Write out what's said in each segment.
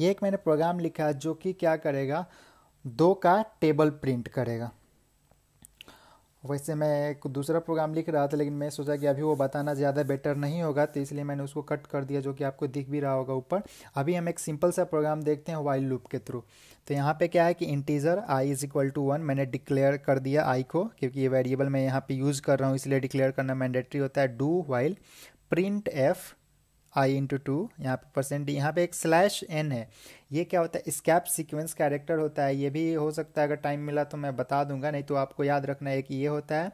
ये एक मैंने प्रोग्राम लिखा है जो कि क्या करेगा दो का टेबल प्रिंट करेगा वैसे मैं एक दूसरा प्रोग्राम लिख रहा था लेकिन मैं सोचा कि अभी वो बताना ज़्यादा बेटर नहीं होगा तो इसलिए मैंने उसको कट कर दिया जो कि आपको दिख भी रहा होगा ऊपर अभी हम एक सिंपल सा प्रोग्राम देखते हैं वाइल लूप के थ्रू तो यहाँ पे क्या है कि integer I is equal to one मैंने डिक्लेयर कर दिया आई को क्योंकि ये वेरिएबल मैं यहाँ पर यूज़ कर रहा हूँ इसलिए डिक्लेयर करना मैंडेटरी होता है do while print f I into two यहाँ पे परसेंट डी यहाँ पे एक स्लैश एन है ये क्या होता है स्कैप सीक्वेंस कैरेक्टर होता है ये भी हो सकता है अगर टाइम मिला तो मैं बता दूंगा नहीं तो आपको याद रखना है कि ये होता है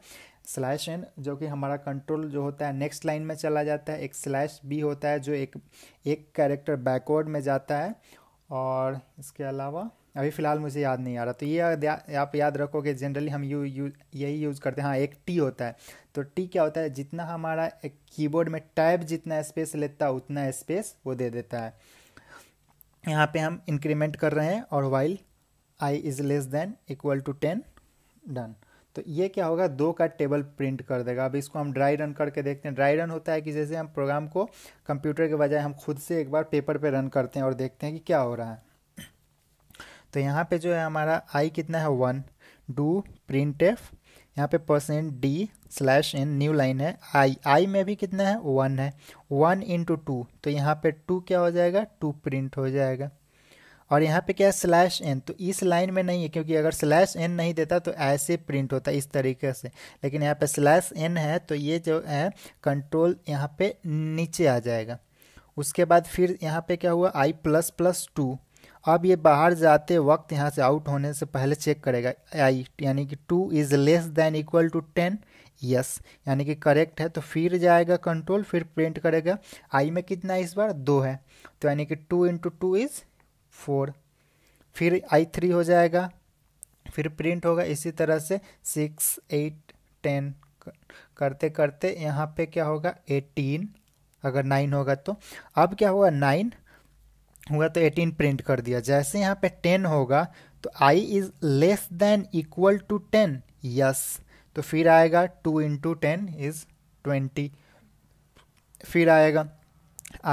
स्लैश एन जो कि हमारा कंट्रोल जो होता है नेक्स्ट लाइन में चला जाता है एक स्लैश बी होता है जो एक एक कैरेक्टर बैकवर्ड में जाता है और इसके अलावा अभी फ़िलहाल मुझे याद नहीं आ रहा तो ये आप याद रखो कि जनरली हम यू यू यही यूज़ करते हैं हाँ एक टी होता है तो टी क्या होता है जितना हमारा कीबोर्ड में टाइप जितना स्पेस लेता है उतना स्पेस वो दे देता है यहाँ पे हम इंक्रीमेंट कर रहे हैं और while I is less than equal to ten done तो ये क्या होगा दो का टेबल प्रिंट कर देगा अब इसको हम ड्राई रन करके देखते हैं ड्राई रन होता है कि जैसे हम प्रोग्राम को कंप्यूटर के बजाय हम खुद से एक बार पेपर पे रन करते हैं और देखते हैं कि क्या हो रहा है तो यहाँ पे जो है हमारा आई कितना है वन डू प्रिंट एफ यहाँ पे percent d slash n new line है आई आई में भी कितना है वन है वन इंटू टू तो यहाँ पे टू क्या हो जाएगा टू प्रिंट हो जाएगा और यहाँ पे क्या है स्लैश एन तो इस लाइन में नहीं है क्योंकि अगर स्लैश एन नहीं देता तो ऐसे प्रिंट होता इस तरीके से लेकिन यहाँ पे स्लैश एन है तो ये जो है कंट्रोल यहाँ पे नीचे आ जाएगा उसके बाद फिर यहाँ पे क्या हुआ आई प्लस प्लस टू अब ये बाहर जाते वक्त यहाँ से आउट होने से पहले चेक करेगा आई यानी कि two is less than equal to ten yes यानी कि करेक्ट है तो फिर जाएगा कंट्रोल फिर प्रिंट करेगा आई में कितना इस बार दो है तो यानी कि two into two is four फिर आई थ्री हो जाएगा फिर प्रिंट होगा इसी तरह से सिक्स एट टेन करते करते यहाँ पे क्या होगा एटीन अगर नाइन होगा तो अब क्या होगा नाइन हुआ तो 18 प्रिंट कर दिया जैसे यहाँ पे 10 होगा तो i is less than equal to 10 yes तो फिर आएगा 2 इंटू टेन इज ट्वेंटी फिर आएगा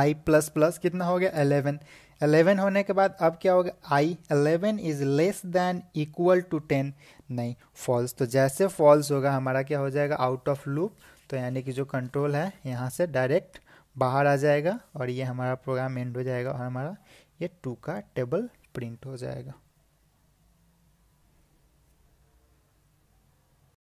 i प्लस प्लस कितना हो गया 11 11 होने के बाद अब क्या होगा i 11 is less than equal to 10 नहीं फॉल्स तो जैसे फॉल्स होगा हमारा क्या हो जाएगा आउट ऑफ लूप तो यानी कि जो कंट्रोल है यहाँ से डायरेक्ट बाहर आ जाएगा और ये हमारा प्रोग्राम एंड हो जाएगा और हमारा ये टू का टेबल प्रिंट हो जाएगा